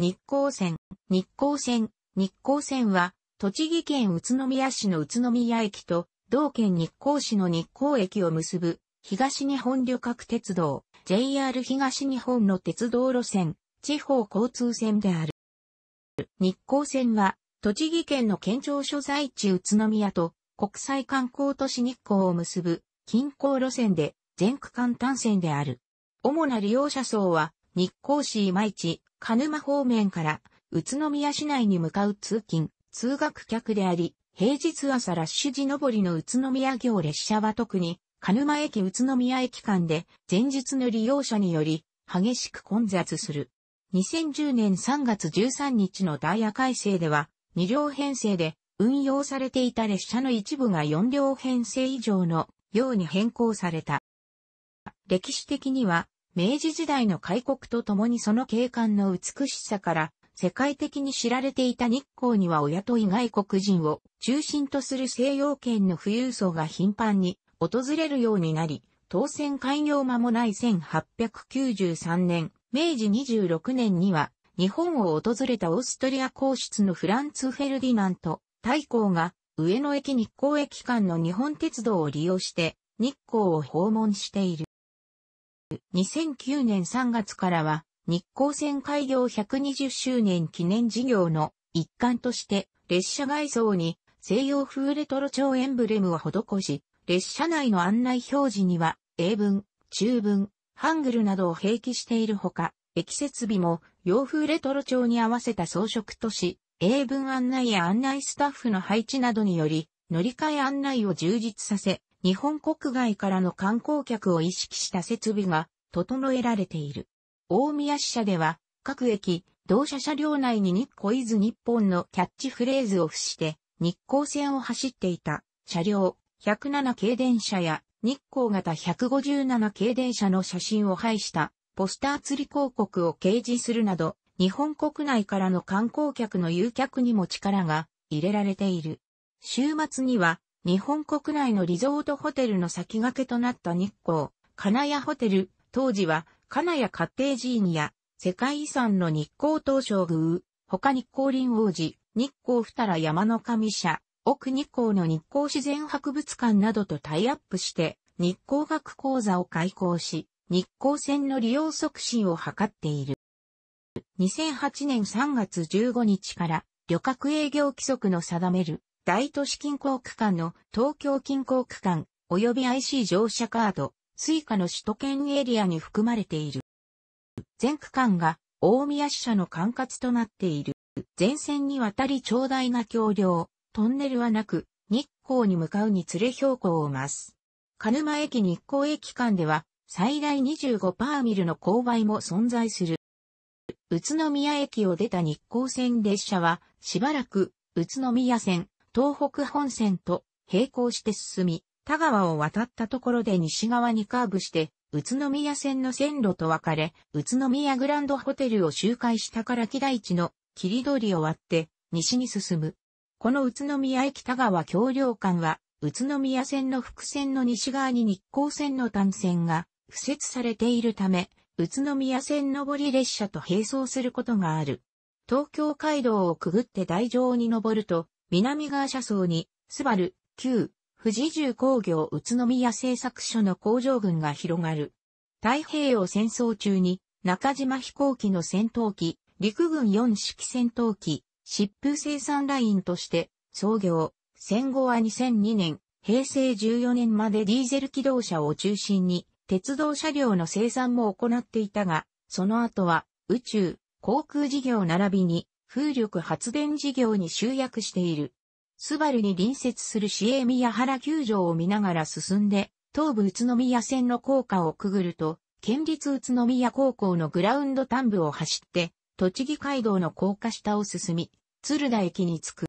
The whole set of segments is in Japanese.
日光線、日光線、日光線は、栃木県宇都宮市の宇都宮駅と、同県日光市の日光駅を結ぶ、東日本旅客鉄道、JR 東日本の鉄道路線、地方交通線である。日光線は、栃木県の県庁所在地宇都宮と、国際観光都市日光を結ぶ、近郊路線で、全区間単線である。主な利用者層は、日光市今市、鹿沼方面から宇都宮市内に向かう通勤、通学客であり、平日朝ラッシュ時上りの宇都宮行列車は特に、鹿沼駅宇都宮駅間で前日の利用者により激しく混雑する。2010年3月13日のダイヤ改正では、2両編成で運用されていた列車の一部が4両編成以上のように変更された。歴史的には明治時代の開国とともにその景観の美しさから世界的に知られていた日光にはお雇い外国人を中心とする西洋圏の富裕層が頻繁に訪れるようになり、当選開業間もない1893年、明治26年には日本を訪れたオーストリア皇室のフランツ・フェルディナント、大公が上野駅日光駅間の日本鉄道を利用して日光を訪問している。2009年3月からは、日光線開業120周年記念事業の一環として、列車外装に西洋風レトロ調エンブレムを施し、列車内の案内表示には、英文、中文、ハングルなどを併記しているほか、駅設備も洋風レトロ調に合わせた装飾とし、英文案内や案内スタッフの配置などにより、乗り換え案内を充実させ、日本国外からの観光客を意識した設備が整えられている。大宮支社では、各駅、同社車両内に日光伊豆日本のキャッチフレーズを付して、日光線を走っていた車両107系電車や日光型157系電車の写真を配したポスター釣り広告を掲示するなど、日本国内からの観光客の誘客にも力が入れられている。週末には日本国内のリゾートホテルの先駆けとなった日光、金谷ホテル、当時は金谷カッテージーニや世界遺産の日光東照宮、他日光林王寺、日光二良山の神社、奥日光の日光自然博物館などとタイアップして、日光学講座を開講し、日光線の利用促進を図っている。2008年3月15日から旅客営業規則の定める大都市近郊区間の東京近郊区間及び IC 乗車カード、スイカの首都圏エリアに含まれている。全区間が大宮支社の管轄となっている。全線にわたり長大な橋梁、トンネルはなく、日光に向かうにつれ標高を増す。鹿沼駅日光駅間では、最大25パーミルの勾配も存在する。宇都宮駅を出た日光線列車は、しばらく、宇都宮線、東北本線と並行して進み、田川を渡ったところで西側にカーブして、宇都宮線の線路と分かれ、宇都宮グランドホテルを周回したから木大地の切り通りを割って、西に進む。この宇都宮駅田川橋梁間は、宇都宮線の伏線の西側に日光線の単線が付設されているため、宇都宮線上り列車と並走することがある。東京街道をくぐって台上に登ると、南側車窓に、スバル、旧、富士重工業宇都宮製作所の工場群が広がる。太平洋戦争中に、中島飛行機の戦闘機、陸軍4式戦闘機、疾風生産ラインとして、創業、戦後は2002年、平成14年までディーゼル機動車を中心に、鉄道車両の生産も行っていたが、その後は、宇宙、航空事業並びに、風力発電事業に集約している。スバルに隣接する市営宮原球場を見ながら進んで、東武宇都宮線の高架をくぐると、県立宇都宮高校のグラウンド端部を走って、栃木街道の高架下を進み、鶴田駅に着く。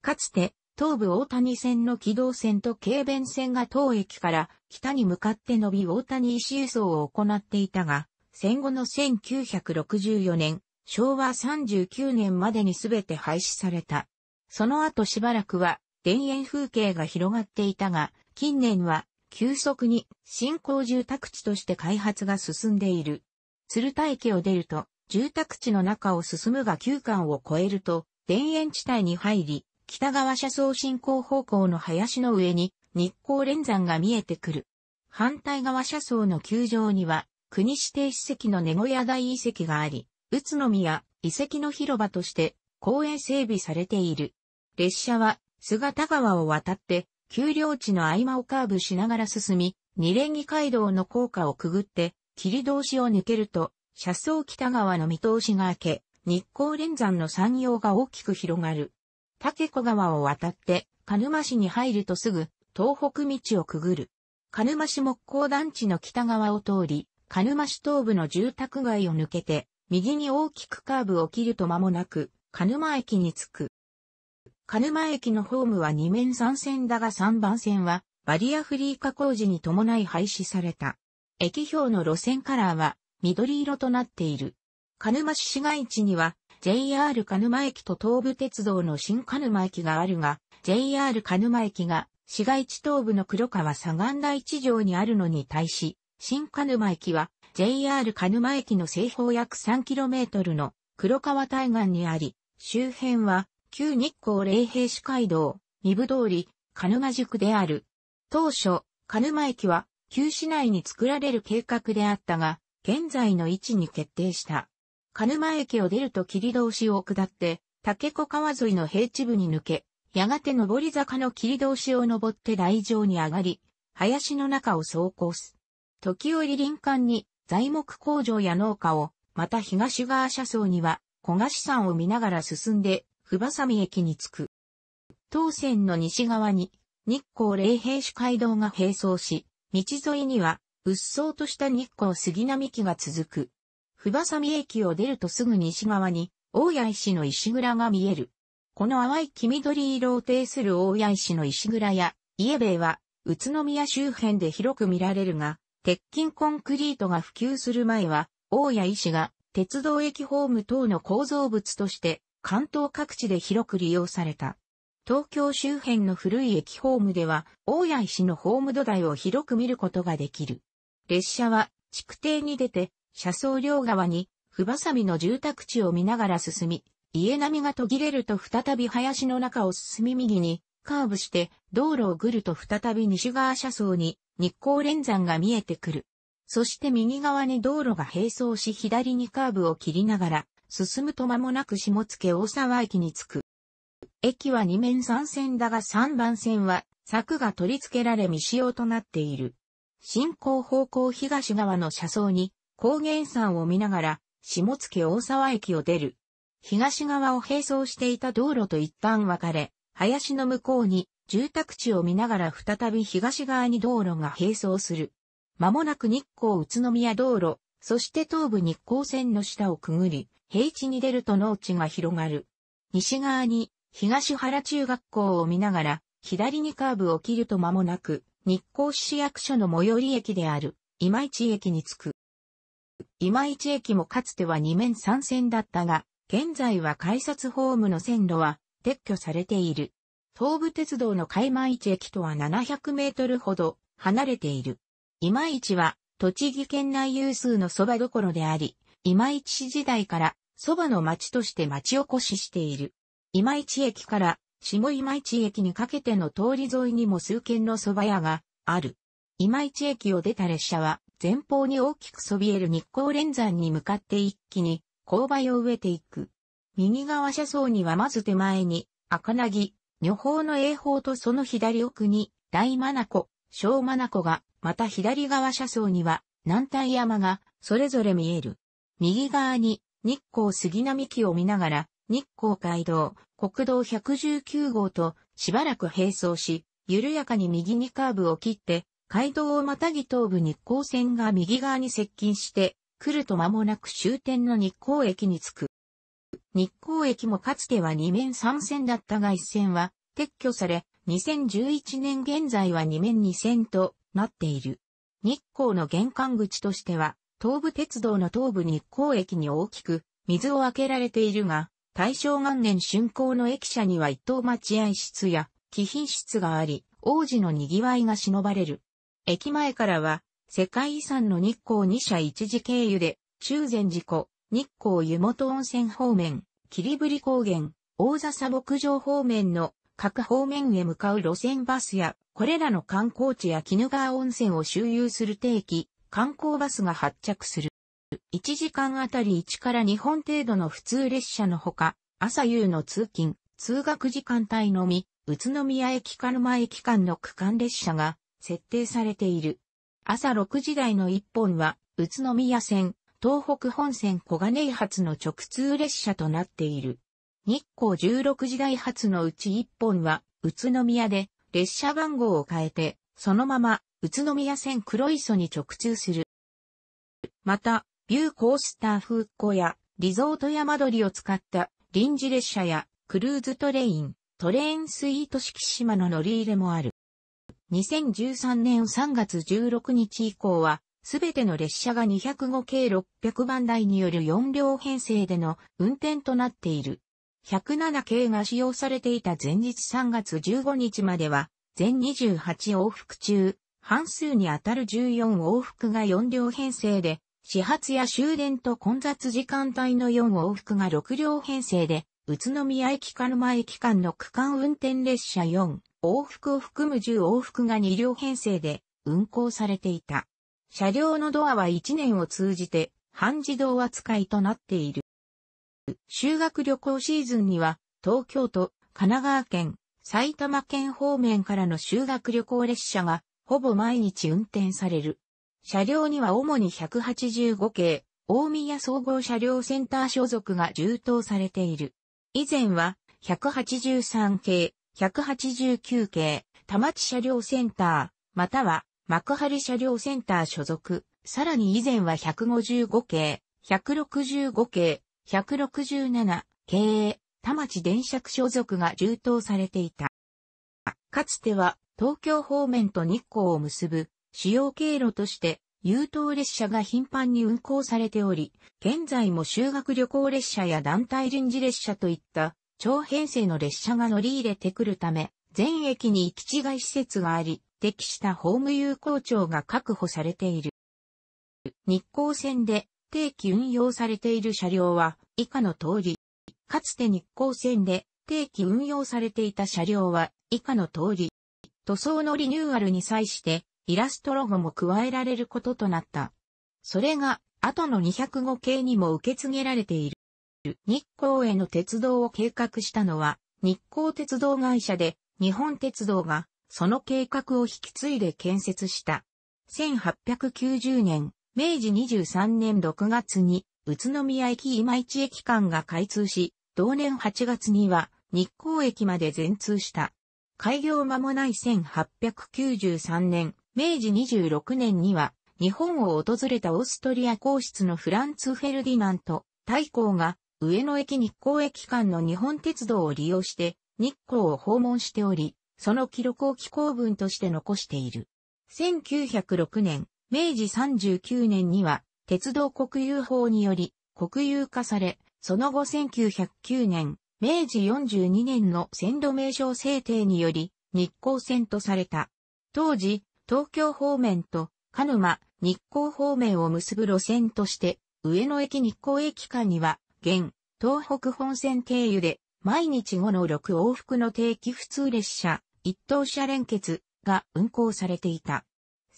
かつて、東武大谷線の軌道線と軽便線が当駅から北に向かって伸び大谷石輸送を行っていたが、戦後の1964年、昭和39年までにすべて廃止された。その後しばらくは田園風景が広がっていたが、近年は急速に新興住宅地として開発が進んでいる。鶴田駅を出ると、住宅地の中を進むが旧間を超えると、田園地帯に入り、北側車窓進行方向の林の上に日光連山が見えてくる。反対側車窓の球場には、国指定史跡の根小屋大遺跡があり、宇都宮、遺跡の広場として公園整備されている。列車は姿川を渡って丘陵地の合間をカーブしながら進み、二連木街道の高架をくぐって、切通しを抜けると、車窓北側の見通しが明け、日光連山の山陽が大きく広がる。竹子川を渡って、鹿沼市に入るとすぐ、東北道をくぐる。鹿沼市木工団地の北側を通り、鹿沼市東部の住宅街を抜けて、右に大きくカーブを切ると間もなく、鹿沼駅に着く。鹿沼駅のホームは2面3線だが3番線は、バリアフリー化工事に伴い廃止された。駅表の路線カラーは、緑色となっている。鹿沼市市街地には、JR 鹿沼駅と東武鉄道の新鹿沼駅があるが、JR 鹿沼駅が市街地東部の黒川左岸台地上にあるのに対し、新鹿沼駅は JR 鹿沼駅の西方約 3km の黒川対岸にあり、周辺は旧日光霊平市街道、三部通り、鹿沼宿である。当初、鹿沼駅は旧市内に作られる計画であったが、現在の位置に決定した。鹿沼駅を出ると霧通しを下って、竹子川沿いの平地部に抜け、やがて上り坂の霧通しを登って台上に上がり、林の中を走行す。時折林間に材木工場や農家を、また東側車窓には、小菓子山を見ながら進んで、ふばさみ駅に着く。当線の西側に、日光霊平主街道が並走し、道沿いには、うっそうとした日光杉並木が続く。ふばさみ駅を出るとすぐ西側に、大谷石の石蔵が見える。この淡い黄緑色を呈する大谷石の石蔵や、家兵衛は、宇都宮周辺で広く見られるが、鉄筋コンクリートが普及する前は、大谷医師が鉄道駅ホーム等の構造物として関東各地で広く利用された。東京周辺の古い駅ホームでは、大谷石のホーム土台を広く見ることができる。列車は、築堤に出て、車窓両側に、ふばさみの住宅地を見ながら進み、家並みが途切れると再び林の中を進み右に、カーブして、道路をぐると再び西側車窓に日光連山が見えてくる。そして右側に道路が並走し左にカーブを切りながら、進むと間もなく下野大沢駅に着く。駅は2面3線だが3番線は柵が取り付けられ未使用となっている。進行方向東側の車窓に高原山を見ながら下野大沢駅を出る。東側を並走していた道路と一旦分かれ、林の向こうに住宅地を見ながら再び東側に道路が並走する。まもなく日光宇都宮道路、そして東部日光線の下をくぐり、平地に出ると農地が広がる。西側に東原中学校を見ながら、左にカーブを切ると間もなく、日光市役所の最寄り駅である、今市駅に着く。今市駅もかつては二面三線だったが、現在は改札ホームの線路は撤去されている。東武鉄道の海満市駅とは700メートルほど離れている。今市は栃木県内有数の蕎麦どころであり、今市市時代から蕎麦の町として町おこししている。今市駅から下今市駅にかけての通り沿いにも数軒の蕎麦屋がある。今市駅を出た列車は前方に大きくそびえる日光連山に向かって一気に勾配を植えていく。右側車窓にはまず手前に赤な女宝の英宝とその左奥に、大子、小子が、また左側車窓には、南丹山が、それぞれ見える。右側に、日光杉並木を見ながら、日光街道、国道119号と、しばらく並走し、緩やかに右にカーブを切って、街道をまたぎ東部日光線が右側に接近して、来ると間もなく終点の日光駅に着く。日光駅もかつては2面3線だったが1線は撤去され、2011年現在は2面2線となっている。日光の玄関口としては、東武鉄道の東武日光駅に大きく水を開けられているが、大正元年竣工の駅舎には一等待合室や貴賓室があり、王子の賑わいが忍ばれる。駅前からは、世界遺産の日光2社一時経由で、中禅寺湖、日光湯本温泉方面、霧降高原、大笹牧場方面の各方面へ向かう路線バスや、これらの観光地や鬼怒川温泉を周遊する定期、観光バスが発着する。1時間あたり1から2本程度の普通列車のほか、朝夕の通勤、通学時間帯のみ、宇都宮駅鹿沼駅間の区間列車が設定されている。朝6時台の1本は、宇都宮線、東北本線小金井発の直通列車となっている。日光16時代発のうち1本は、宇都宮で、列車番号を変えて、そのまま、宇都宮線黒磯に直通する。また、ビューコースター風小や、リゾート山鳥を使った臨時列車やクルーズトレイン、トレーンスイート式島の乗り入れもある。2013年3月16日以降はすべての列車が205系600番台による4両編成での運転となっている。107系が使用されていた前日3月15日までは、全28往復中、半数に当たる14往復が4両編成で、始発や終電と混雑時間帯の4往復が6両編成で、宇都宮駅か沼駅間の区間運転列車4、往復を含む10往復が2両編成で運行されていた。車両のドアは1年を通じて半自動扱いとなっている。修学旅行シーズンには東京都、神奈川県、埼玉県方面からの修学旅行列車がほぼ毎日運転される。車両には主に185系、大宮総合車両センター所属が充当されている。以前は183系、189系、田町車両センター、または幕張車両センター所属、さらに以前は155系、165系、167系、田町電車区所属が充当されていた。かつては東京方面と日光を結ぶ主要経路として優等列車が頻繁に運行されており、現在も修学旅行列車や団体臨時列車といった長編成の列車が乗り入れてくるため、全駅に行き違い施設があり、適した法務有効庁が確保されている。日光線で定期運用されている車両は以下の通り、かつて日光線で定期運用されていた車両は以下の通り、塗装のリニューアルに際してイラストロゴも加えられることとなった。それが後の205系にも受け継げられている。日光への鉄道を計画したのは日光鉄道会社で日本鉄道がその計画を引き継いで建設した。1890年、明治23年6月に、宇都宮駅今市駅間が開通し、同年8月には日光駅まで全通した。開業間もない1893年、明治26年には、日本を訪れたオーストリア皇室のフランツ・フェルディナント、大公が、上野駅日光駅間の日本鉄道を利用して、日光を訪問しており、その記録を寄行文として残している。1906年、明治39年には、鉄道国有法により、国有化され、その後1909年、明治42年の線路名称制定により、日光線とされた。当時、東京方面と、鹿沼、日光方面を結ぶ路線として、上野駅日光駅間には、現、東北本線経由で、毎日後の6往復の定期普通列車、一等車連結が運行されていた。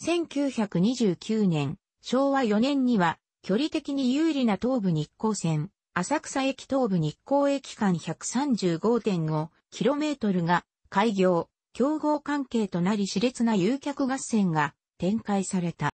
1929年、昭和4年には、距離的に有利な東武日光線、浅草駅東武日光駅間 135.5km が開業、競合関係となり熾烈な誘客合戦が展開された。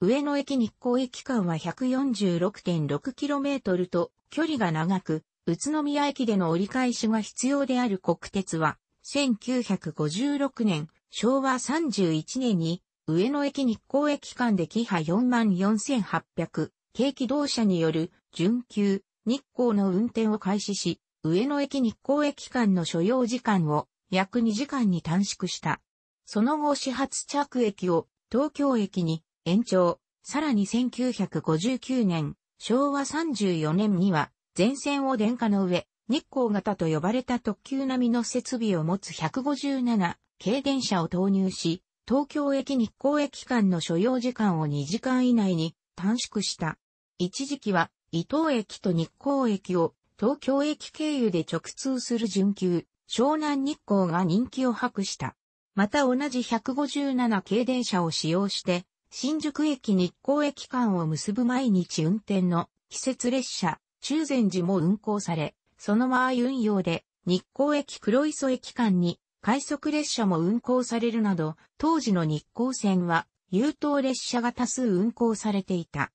上野駅日光駅間は 146.6km と距離が長く、宇都宮駅での折り返しが必要である国鉄は、1956年、昭和31年に、上野駅日光駅間でキハ44,800、軽機動車による、準急、日光の運転を開始し、上野駅日光駅間の所要時間を約2時間に短縮した。その後始発着駅を東京駅に延長、さらに1959年、昭和34年には全線を電化の上、日光型と呼ばれた特急並みの設備を持つ157軽電車を投入し、東京駅日光駅間の所要時間を2時間以内に短縮した。一時期は伊東駅と日光駅を東京駅経由で直通する準急、湘南日光が人気を博した。また同じ157系電車を使用して、新宿駅日光駅間を結ぶ毎日運転の季節列車、中禅寺も運行され、その場合運用で日光駅黒磯駅間に快速列車も運行されるなど、当時の日光線は優等列車が多数運行されていた。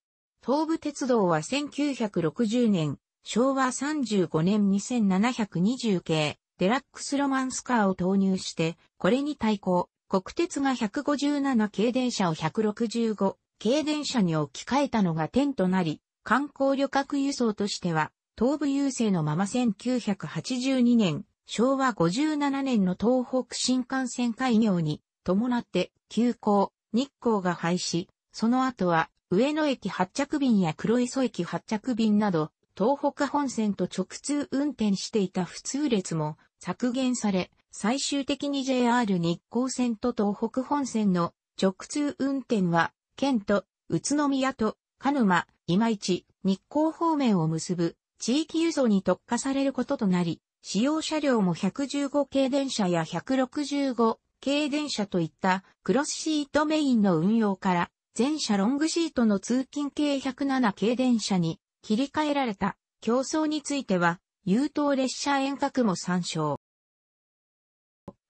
東武鉄道は1960年、昭和35年2720系、デラックスロマンスカーを投入して、これに対抗、国鉄が157系電車を165系電車に置き換えたのが点となり、観光旅客輸送としては東部優勢のまま1982年、昭和57年の東北新幹線開業に伴って急行、日光が廃止、その後は上野駅発着便や黒磯駅発着便など、東北本線と直通運転していた普通列も削減され、最終的に JR 日光線と東北本線の直通運転は、県と宇都宮と鹿沼、今市、日光方面を結ぶ地域輸送に特化されることとなり、使用車両も115系電車や165系電車といったクロスシートメインの運用から、全車ロングシートの通勤系107系電車に切り替えられた競争については、優等列車遠隔も参照。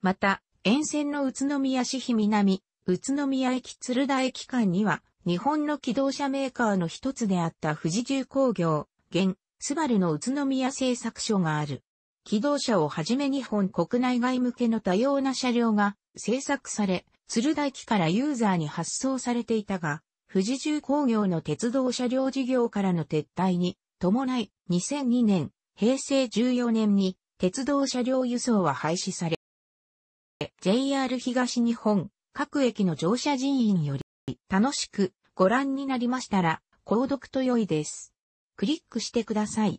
また、沿線の宇都宮市比南、宇都宮駅鶴田駅間には、日本の機動車メーカーの一つであった富士重工業、現、スバルの宇都宮製作所がある。機動車をはじめ日本国内外向けの多様な車両が製作され、鶴田駅からユーザーに発送されていたが、富士重工業の鉄道車両事業からの撤退に伴い、2002年、平成14年に鉄道車両輸送は廃止され、JR 東日本各駅の乗車人員より楽しくご覧になりましたら、購読と良いです。クリックしてください。